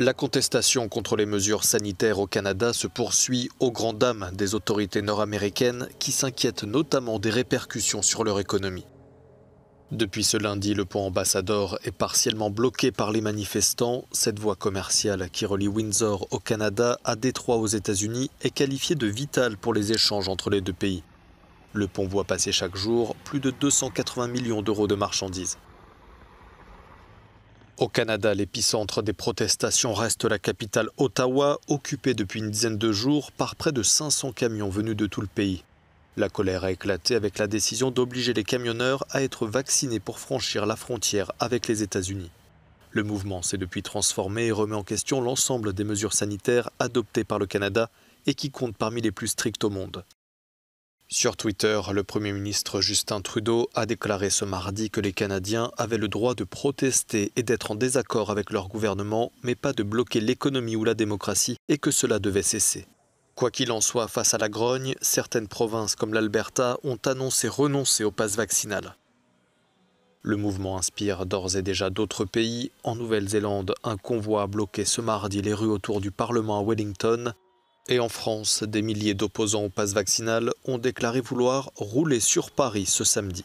La contestation contre les mesures sanitaires au Canada se poursuit au grand dam des autorités nord-américaines qui s'inquiètent notamment des répercussions sur leur économie. Depuis ce lundi, le pont Ambassador est partiellement bloqué par les manifestants. Cette voie commerciale qui relie Windsor au Canada à Détroit aux États-Unis est qualifiée de vitale pour les échanges entre les deux pays. Le pont voit passer chaque jour plus de 280 millions d'euros de marchandises. Au Canada, l'épicentre des protestations reste la capitale Ottawa, occupée depuis une dizaine de jours par près de 500 camions venus de tout le pays. La colère a éclaté avec la décision d'obliger les camionneurs à être vaccinés pour franchir la frontière avec les États-Unis. Le mouvement s'est depuis transformé et remet en question l'ensemble des mesures sanitaires adoptées par le Canada et qui comptent parmi les plus strictes au monde. Sur Twitter, le Premier ministre Justin Trudeau a déclaré ce mardi que les Canadiens avaient le droit de protester et d'être en désaccord avec leur gouvernement, mais pas de bloquer l'économie ou la démocratie, et que cela devait cesser. Quoi qu'il en soit, face à la grogne, certaines provinces comme l'Alberta ont annoncé renoncer au pass vaccinal. Le mouvement inspire d'ores et déjà d'autres pays. En Nouvelle-Zélande, un convoi a bloqué ce mardi les rues autour du Parlement à Wellington. Et en France, des milliers d'opposants au pass vaccinal ont déclaré vouloir rouler sur Paris ce samedi.